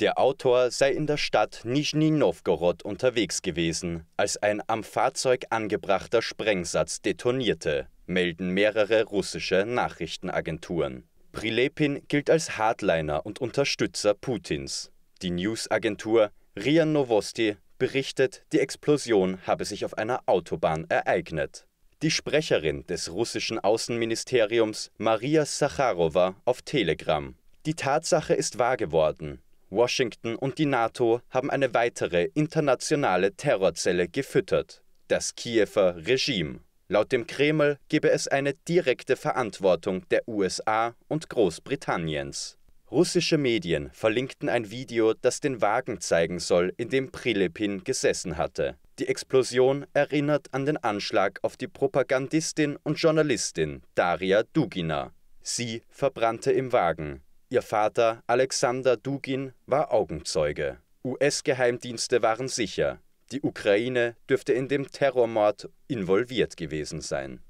Der Autor sei in der Stadt Nischni Nowgorod unterwegs gewesen, als ein am Fahrzeug angebrachter Sprengsatz detonierte, melden mehrere russische Nachrichtenagenturen. Prilepin gilt als Hardliner und Unterstützer Putins. Die Newsagentur RIA Novosti berichtet, die Explosion habe sich auf einer Autobahn ereignet. Die Sprecherin des russischen Außenministeriums Maria Sacharowa auf Telegram. Die Tatsache ist wahr geworden. Washington und die NATO haben eine weitere internationale Terrorzelle gefüttert, das Kiewer Regime. Laut dem Kreml gebe es eine direkte Verantwortung der USA und Großbritanniens. Russische Medien verlinkten ein Video, das den Wagen zeigen soll, in dem Prilepin gesessen hatte. Die Explosion erinnert an den Anschlag auf die Propagandistin und Journalistin Daria Dugina. Sie verbrannte im Wagen. Ihr Vater Alexander Dugin war Augenzeuge. US-Geheimdienste waren sicher, die Ukraine dürfte in dem Terrormord involviert gewesen sein